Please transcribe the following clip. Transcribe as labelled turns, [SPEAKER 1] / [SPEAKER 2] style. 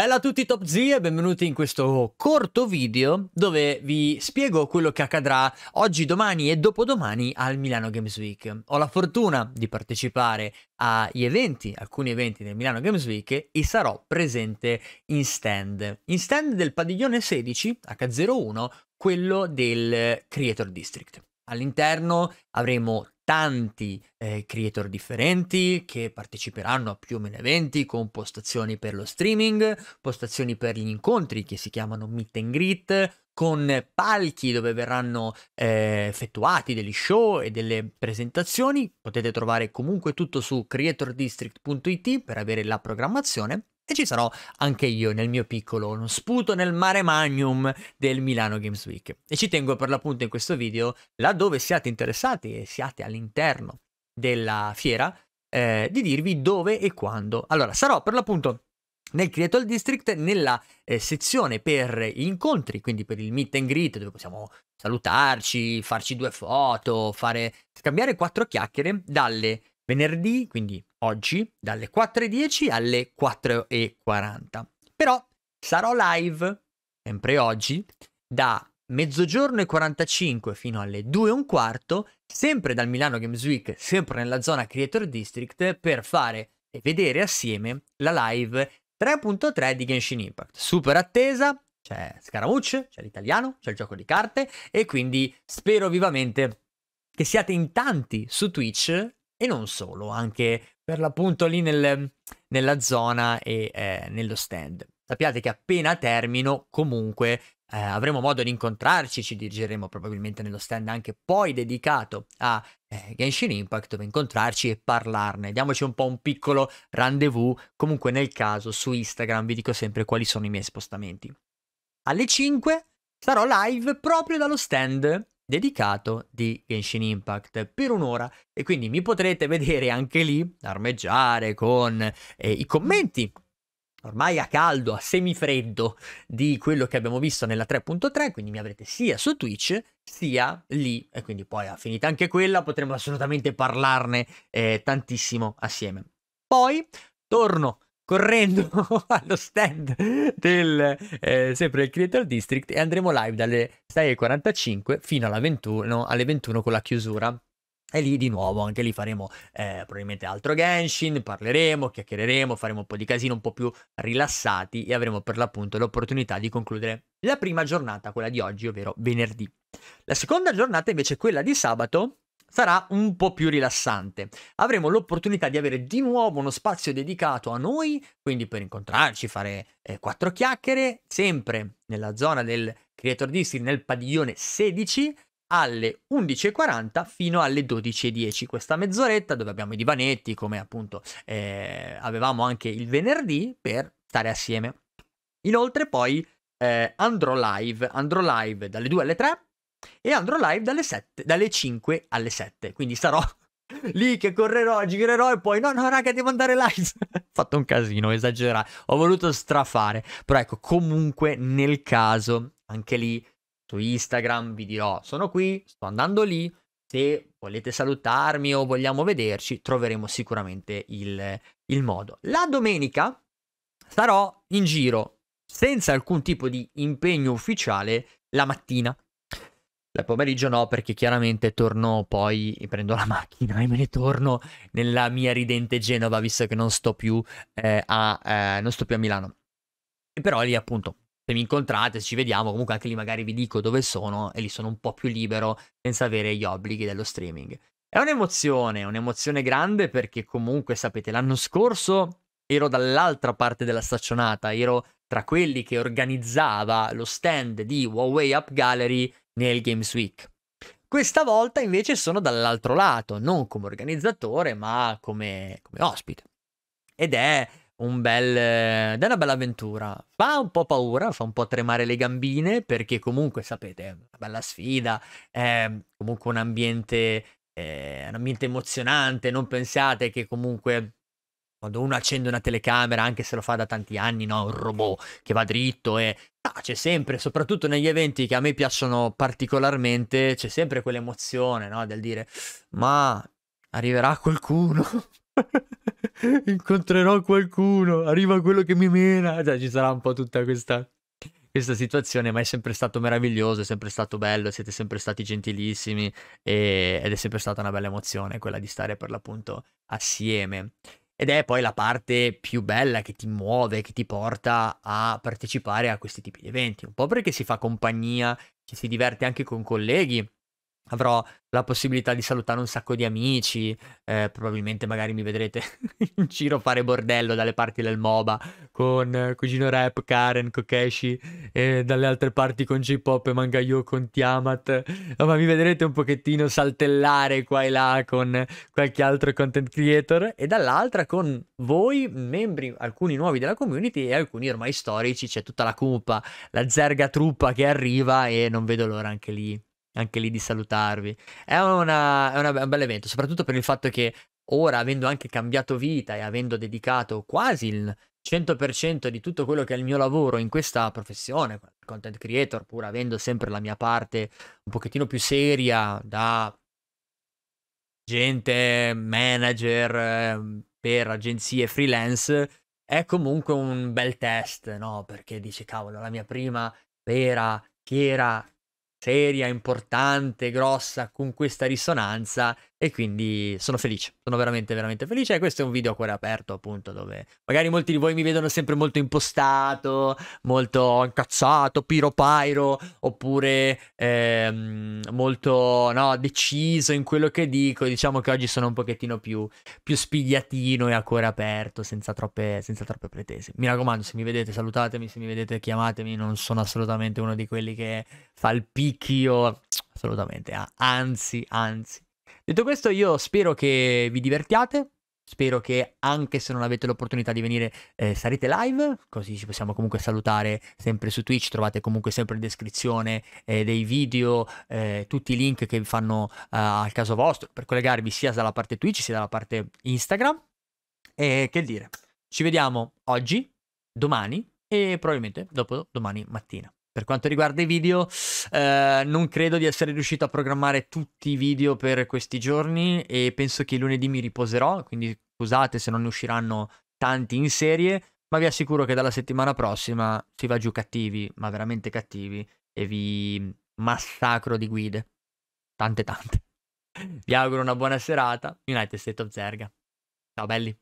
[SPEAKER 1] Bella a tutti Top Z e benvenuti in questo corto video dove vi spiego quello che accadrà oggi, domani e dopodomani al Milano Games Week. Ho la fortuna di partecipare agli eventi, alcuni eventi del Milano Games Week e sarò presente in stand. In stand del padiglione 16 H01, quello del Creator District. All'interno avremo tanti eh, creator differenti che parteciperanno a più o meno eventi con postazioni per lo streaming, postazioni per gli incontri che si chiamano meet and greet, con palchi dove verranno eh, effettuati degli show e delle presentazioni. Potete trovare comunque tutto su creatordistrict.it per avere la programmazione. E ci sarò anche io nel mio piccolo, uno sputo nel mare magnum del Milano Games Week. E ci tengo per l'appunto in questo video, laddove siate interessati e siate all'interno della fiera, eh, di dirvi dove e quando. Allora, sarò per l'appunto nel Creator District, nella eh, sezione per gli incontri, quindi per il meet and greet, dove possiamo salutarci, farci due foto, fare, scambiare quattro chiacchiere dalle venerdì, quindi oggi, dalle 4.10 alle 4.40. Però sarò live, sempre oggi, da mezzogiorno e 45 fino alle 2 e un quarto, sempre dal Milano Games Week, sempre nella zona Creator District, per fare e vedere assieme la live 3.3 di Genshin Impact. Super attesa, c'è Scaramucci, c'è l'italiano, c'è il gioco di carte e quindi spero vivamente che siate in tanti su Twitch e non solo, anche per l'appunto lì nel, nella zona e eh, nello stand. Sappiate che appena termino comunque eh, avremo modo di incontrarci, ci dirigeremo probabilmente nello stand anche poi dedicato a eh, Genshin Impact dove incontrarci e parlarne. Diamoci un po' un piccolo rendezvous, comunque nel caso su Instagram vi dico sempre quali sono i miei spostamenti. Alle 5 sarò live proprio dallo stand dedicato di Genshin Impact per un'ora e quindi mi potrete vedere anche lì armeggiare con eh, i commenti ormai a caldo, a semifreddo di quello che abbiamo visto nella 3.3, quindi mi avrete sia su Twitch sia lì e quindi poi a ah, finita anche quella potremo assolutamente parlarne eh, tantissimo assieme. Poi torno correndo allo stand del eh, sempre del Creator District e andremo live dalle 6.45 fino 21, alle 21 con la chiusura. E lì di nuovo, anche lì faremo eh, probabilmente altro Genshin, parleremo, chiacchiereremo, faremo un po' di casino, un po' più rilassati e avremo per l'appunto l'opportunità di concludere la prima giornata, quella di oggi, ovvero venerdì. La seconda giornata invece è quella di sabato, sarà un po' più rilassante. Avremo l'opportunità di avere di nuovo uno spazio dedicato a noi, quindi per incontrarci, fare eh, quattro chiacchiere, sempre nella zona del Creator District, nel padiglione 16, alle 11.40 fino alle 12.10. Questa mezz'oretta dove abbiamo i divanetti, come appunto eh, avevamo anche il venerdì, per stare assieme. Inoltre poi eh, andrò live, andrò live dalle 2 alle 3 e andrò live dalle, 7, dalle 5 alle 7, quindi sarò lì che correrò, girerò e poi no no raga devo andare live fatto un casino, esagerato, ho voluto strafare però ecco comunque nel caso anche lì su Instagram vi dirò sono qui, sto andando lì se volete salutarmi o vogliamo vederci troveremo sicuramente il, il modo la domenica sarò in giro senza alcun tipo di impegno ufficiale la mattina dal pomeriggio no, perché chiaramente torno poi, prendo la macchina e me ne torno nella mia ridente Genova, visto che non sto più, eh, a, eh, non sto più a Milano. E però lì appunto, se mi incontrate, se ci vediamo, comunque anche lì magari vi dico dove sono e lì sono un po' più libero senza avere gli obblighi dello streaming. È un'emozione, un'emozione grande perché comunque, sapete, l'anno scorso ero dall'altra parte della staccionata, ero tra quelli che organizzava lo stand di Huawei Up Gallery nel Games Week. Questa volta invece sono dall'altro lato, non come organizzatore, ma come, come ospite. Ed è un bel, è una bella avventura. Fa un po' paura, fa un po' tremare le gambine, perché comunque, sapete, è una bella sfida, è comunque un ambiente, è un ambiente emozionante, non pensate che comunque quando uno accende una telecamera, anche se lo fa da tanti anni, no? Un robot che va dritto e Ah, c'è sempre, soprattutto negli eventi che a me piacciono particolarmente, c'è sempre quell'emozione, no? Del dire, ma arriverà qualcuno, incontrerò qualcuno, arriva quello che mi mena, cioè ci sarà un po' tutta questa, questa situazione, ma è sempre stato meraviglioso, è sempre stato bello, siete sempre stati gentilissimi e, ed è sempre stata una bella emozione quella di stare per l'appunto assieme. Ed è poi la parte più bella che ti muove, che ti porta a partecipare a questi tipi di eventi. Un po' perché si fa compagnia, ci si diverte anche con colleghi avrò la possibilità di salutare un sacco di amici, eh, probabilmente magari mi vedrete in giro fare bordello dalle parti del MOBA con eh, Cugino Rap, Karen, Kokeshi e dalle altre parti con J-Pop e Mangayo con Tiamat, ma mi vedrete un pochettino saltellare qua e là con qualche altro content creator e dall'altra con voi, membri, alcuni nuovi della community e alcuni ormai storici, c'è tutta la cupa, la zerga truppa che arriva e non vedo l'ora anche lì anche lì di salutarvi. È, una, è una, un bel evento, soprattutto per il fatto che ora, avendo anche cambiato vita e avendo dedicato quasi il 100% di tutto quello che è il mio lavoro in questa professione, content creator, pur avendo sempre la mia parte un pochettino più seria da gente, manager ehm, per agenzie freelance, è comunque un bel test, no? Perché dice, cavolo, la mia prima vera, chiara seria, importante, grossa, con questa risonanza e quindi sono felice, sono veramente veramente felice e questo è un video a cuore aperto appunto dove magari molti di voi mi vedono sempre molto impostato, molto incazzato, piro pairo oppure ehm, molto no, deciso in quello che dico, diciamo che oggi sono un pochettino più, più spigliatino e a cuore aperto senza troppe, senza troppe pretese. Mi raccomando se mi vedete salutatemi, se mi vedete chiamatemi, non sono assolutamente uno di quelli che fa il picchio, assolutamente, ah, anzi anzi Detto questo, io spero che vi divertiate. Spero che anche se non avete l'opportunità di venire eh, sarete live, così ci possiamo comunque salutare sempre su Twitch, trovate comunque sempre in descrizione eh, dei video eh, tutti i link che vi fanno eh, al caso vostro per collegarvi sia dalla parte Twitch sia dalla parte Instagram. E che dire, ci vediamo oggi, domani e probabilmente dopo domani mattina. Per quanto riguarda i video, eh, non credo di essere riuscito a programmare tutti i video per questi giorni e penso che lunedì mi riposerò, quindi scusate se non ne usciranno tanti in serie, ma vi assicuro che dalla settimana prossima si va giù cattivi, ma veramente cattivi, e vi massacro di guide. Tante tante. Vi auguro una buona serata, United State of Zerga. Ciao belli.